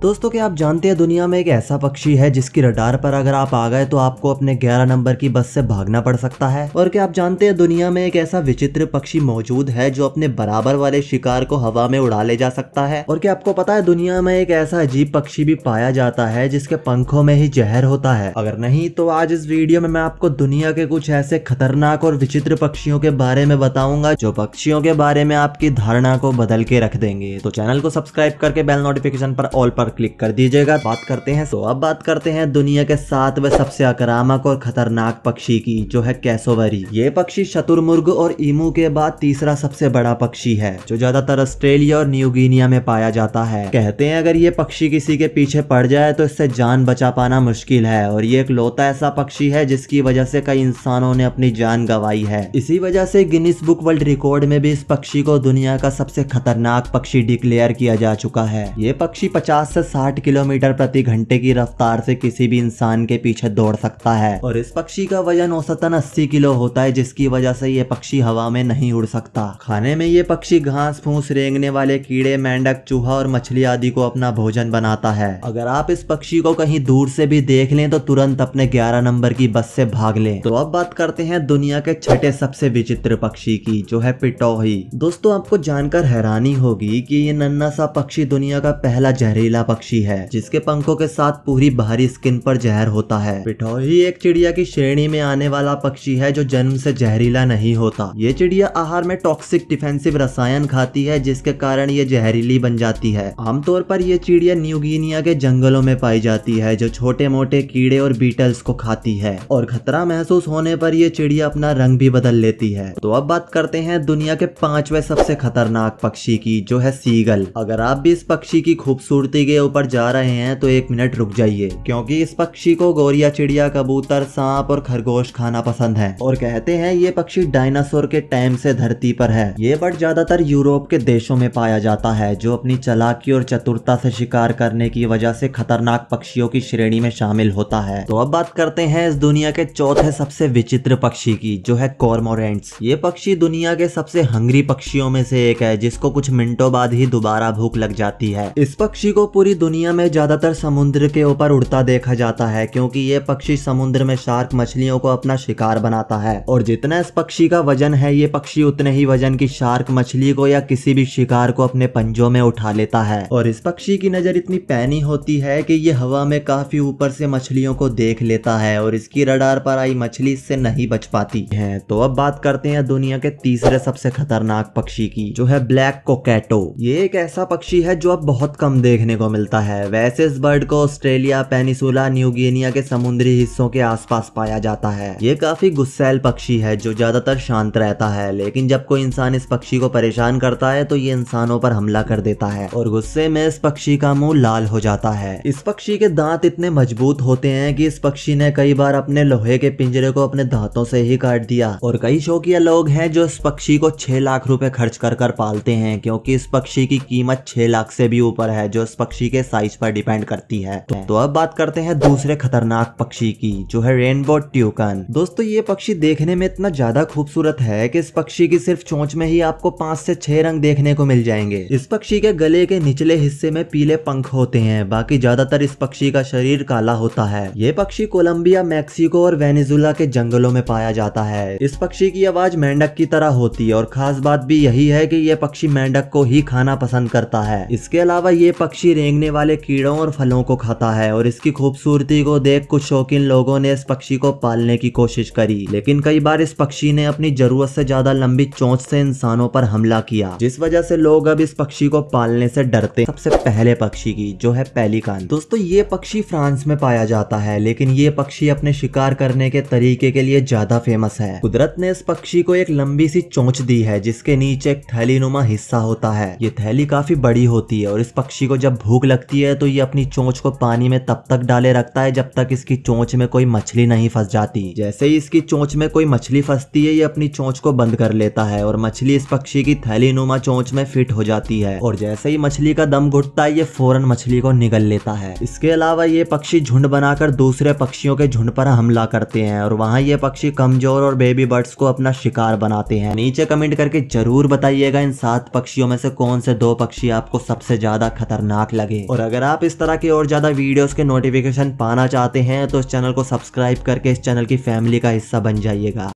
दोस्तों क्या आप जानते हैं दुनिया में एक ऐसा पक्षी है जिसकी रडार पर अगर आप आ गए तो आपको अपने 11 नंबर की बस से भागना पड़ सकता है और क्या आप जानते हैं दुनिया में एक ऐसा विचित्र पक्षी मौजूद है जो अपने बराबर वाले शिकार को हवा में उड़ा ले जा सकता है और क्या आपको पता है दुनिया में एक ऐसा अजीब पक्षी भी पाया जाता है जिसके पंखों में ही जहर होता है अगर नहीं तो आज इस वीडियो में मैं आपको दुनिया के कुछ ऐसे खतरनाक और विचित्र पक्षियों के बारे में बताऊंगा जो पक्षियों के बारे में आपकी धारणा को बदल के रख देंगे तो चैनल को सब्सक्राइब करके बेल नोटिफिकेशन पर ऑल पर पर क्लिक कर दीजिएगा बात करते हैं तो अब बात करते हैं दुनिया के सातवें सबसे आक्रामक और खतरनाक पक्षी की जो है कैसोवरी ये पक्षी शतुर्मुर्ग और ईमू के बाद तीसरा सबसे बड़ा पक्षी है जो ज्यादातर ऑस्ट्रेलिया और न्यूगिनिया में पाया जाता है कहते हैं अगर ये पक्षी किसी के पीछे पड़ जाए तो इससे जान बचा पाना मुश्किल है और ये एक लौता ऐसा पक्षी है जिसकी वजह से कई इंसानों ने अपनी जान गंवाई है इसी वजह से गिनीस बुक वर्ल्ड रिकॉर्ड में भी इस पक्षी को दुनिया का सबसे खतरनाक पक्षी डिक्लेयर किया जा चुका है ये पक्षी पचास से 60 किलोमीटर प्रति घंटे की रफ्तार से किसी भी इंसान के पीछे दौड़ सकता है और इस पक्षी का वजन औसतन 80 किलो होता है जिसकी वजह से ये पक्षी हवा में नहीं उड़ सकता खाने में ये पक्षी घास फूस रेंगने वाले कीड़े मेंढक चूहा और मछली आदि को अपना भोजन बनाता है अगर आप इस पक्षी को कहीं दूर से भी देख लें तो तुरंत अपने ग्यारह नंबर की बस से भाग लें तो अब बात करते हैं दुनिया के छठे सबसे विचित्र पक्षी की जो है पिटोही दोस्तों आपको जानकर हैरानी होगी कि ये नन्ना सा पक्षी दुनिया का पहला जहरीला पक्षी है जिसके पंखों के साथ पूरी बाहरी स्किन पर जहर होता है पिठौरी एक चिड़िया की श्रेणी में आने वाला पक्षी है जो जन्म से जहरीला नहीं होता ये चिड़िया आहार में टॉक्सिक डिफेंसिव रसायन खाती है जिसके कारण ये जहरीली बन जाती है आमतौर पर यह चिड़िया न्यूगिनिया के जंगलों में पाई जाती है जो छोटे मोटे कीड़े और बीटल्स को खाती है और खतरा महसूस होने पर यह चिड़िया अपना रंग भी बदल लेती है तो अब बात करते हैं दुनिया के पांचवे सबसे खतरनाक पक्षी की जो है सीगल अगर आप भी इस पक्षी की खूबसूरती के ऊपर जा रहे हैं तो एक मिनट रुक जाइए क्योंकि इस पक्षी को गोरिया चिड़िया कबूतर सांप और खरगोश खाना पसंद है और कहते हैं ये पक्षी डायनासोर के टाइम से धरती पर है ये बर्ड ज्यादातर यूरोप के देशों में पाया जाता है जो अपनी चलाकी और चतुरता से शिकार करने की वजह से खतरनाक पक्षियों की श्रेणी में शामिल होता है तो अब बात करते हैं इस दुनिया के चौथे सबसे विचित्र पक्षी की जो है कॉर्मोरेंट्स ये पक्षी दुनिया के सबसे हंगरी पक्षियों में से एक है जिसको कुछ मिनटों बाद ही दोबारा भूख लग जाती है इस पक्षी को पूरी पूरी दुनिया में ज़्यादातर समुद्र के ऊपर उड़ता देखा जाता है क्योंकि ये पक्षी समुद्र में शार्क मछलियों को अपना शिकार बनाता है और जितना इस पक्षी का वजन है ये पक्षी उतने ही वजन की शार्क मछली को या किसी भी शिकार को अपने पंजों में उठा लेता है और इस पक्षी की नज़र इतनी पैनी होती है की ये हवा में काफ़ी ऊपर से मछलियों को देख लेता है और इसकी रडार पर आई मछली इससे नहीं बच पाती है तो अब बात करते हैं दुनिया के तीसरे सबसे खतरनाक पक्षी की जो है ब्लैक कोकेटो ये एक ऐसा पक्षी है जो अब बहुत कम देखने को मिलता है वैसे इस बर्ड को ऑस्ट्रेलिया पेनिसुला न्यू गिनिया के समुद्री हिस्सों के आसपास पाया जाता है ये काफी गुस्सैल पक्षी है जो ज्यादातर शांत रहता है लेकिन जब कोई इंसान इस पक्षी को परेशान करता है तो ये इंसानों पर हमला कर देता है और गुस्से में इस पक्षी का मुंह लाल हो जाता है इस पक्षी के दांत इतने मजबूत होते हैं कि इस पक्षी ने कई बार अपने लोहे के पिंजरे को अपने दांतों से ही काट दिया और कई शौकिया लोग हैं जो इस पक्षी को छह लाख रुपए खर्च कर कर पालते हैं क्योंकि इस पक्षी की कीमत छह लाख से भी ऊपर है जो इस पक्षी पक्षी के साइज पर डिपेंड करती है तो अब बात करते हैं दूसरे खतरनाक पक्षी की जो है रेनबो ट्यूकन दोस्तों ये पक्षी देखने में इतना ज्यादा खूबसूरत है कि इस पक्षी की सिर्फ चोंच में ही आपको पांच से छह रंग देखने को मिल जाएंगे इस पक्षी के गले के निचले हिस्से में पीले पंख होते हैं बाकी ज्यादातर इस पक्षी का शरीर काला होता है ये पक्षी कोलम्बिया मैक्सिको और वेनेजुला के जंगलों में पाया जाता है इस पक्षी की आवाज मेंढक की तरह होती है और खास बात भी यही है की ये पक्षी मेंढक को ही खाना पसंद करता है इसके अलावा ये पक्षी रेंगने वाले कीड़ों और फलों को खाता है और इसकी खूबसूरती को देख कुछ शौकीन लोगों ने इस पक्षी को पालने की कोशिश करी लेकिन कई बार इस पक्षी ने अपनी जरूरत से ज्यादा लंबी चोंच से इंसानों पर हमला किया जिस वजह से लोग अब इस पक्षी को पालने से डरते सबसे पहले पक्षी की जो है पेलिकान दोस्तों ये पक्षी फ्रांस में पाया जाता है लेकिन ये पक्षी अपने शिकार करने के तरीके के लिए ज्यादा फेमस है कुदरत ने इस पक्षी को एक लंबी सी चोंच दी है जिसके नीचे एक थैली नुमा हिस्सा होता है ये थैली काफी बड़ी होती है और इस पक्षी को जब भूख भूख लगती है तो ये अपनी चोंच को पानी में तब तक डाले रखता है जब तक इसकी चोंच में कोई मछली नहीं फंस जाती जैसे ही इसकी चोंच में कोई मछली फंसती है ये अपनी चोंच को बंद कर लेता है और मछली इस पक्षी की थैली नुमा चोंच में फिट हो जाती है और जैसे ही मछली का दम घुटता है ये फौरन मछली को निगल लेता है इसके अलावा ये पक्षी झुंड बनाकर दूसरे पक्षियों के झुंड पर हमला करते हैं और वहाँ ये पक्षी कमजोर और बेबी बर्ड्स को अपना शिकार बनाते हैं नीचे कमेंट करके जरूर बताइएगा इन सात पक्षियों में से कौन से दो पक्षी आपको सबसे ज्यादा खतरनाक लगे लगे और अगर आप इस तरह के और ज्यादा वीडियोस के नोटिफिकेशन पाना चाहते हैं तो इस चैनल को सब्सक्राइब करके इस चैनल की फैमिली का हिस्सा बन जाइएगा